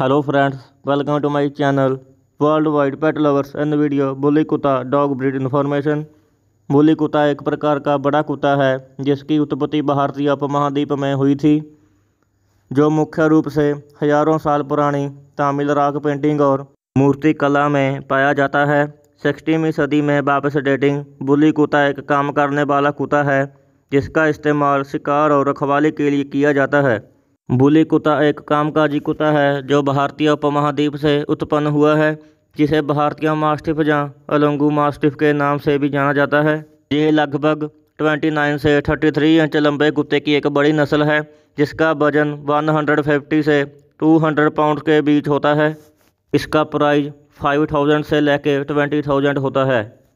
hello friends welcome to my channel world wide pet lovers and video bully कुत्ता dog breed information बुली कुत्ता एक प्रकार का बड़ा कुत्ता है जिसकी उत्पत्ति भारतीय उपमहाद्वीप में हुई थी जो मुख्य रूप से हजारों साल पुरानी तमिल राग पेंटिंग और मूर्ति कला में पाया जाता है सिक्सटीवीं सदी में वापस डेटिंग बुली कुत्ता एक काम करने वाला कुत्ता है जिसका इस्तेमाल शिकार और रखवाली के लिए किया जाता है बुली कुत्ता एक कामकाजी कुत्ता है जो भारतीय उपमहाद्वीप से उत्पन्न हुआ है जिसे भारतीय मास्टिफ या अलंगू मास्टिफ के नाम से भी जाना जाता है ये लगभग 29 से 33 इंच लंबे कुत्ते की एक बड़ी नस्ल है जिसका वजन 150 से 200 पाउंड के बीच होता है इसका प्राइस 5000 से लेके 20000 होता है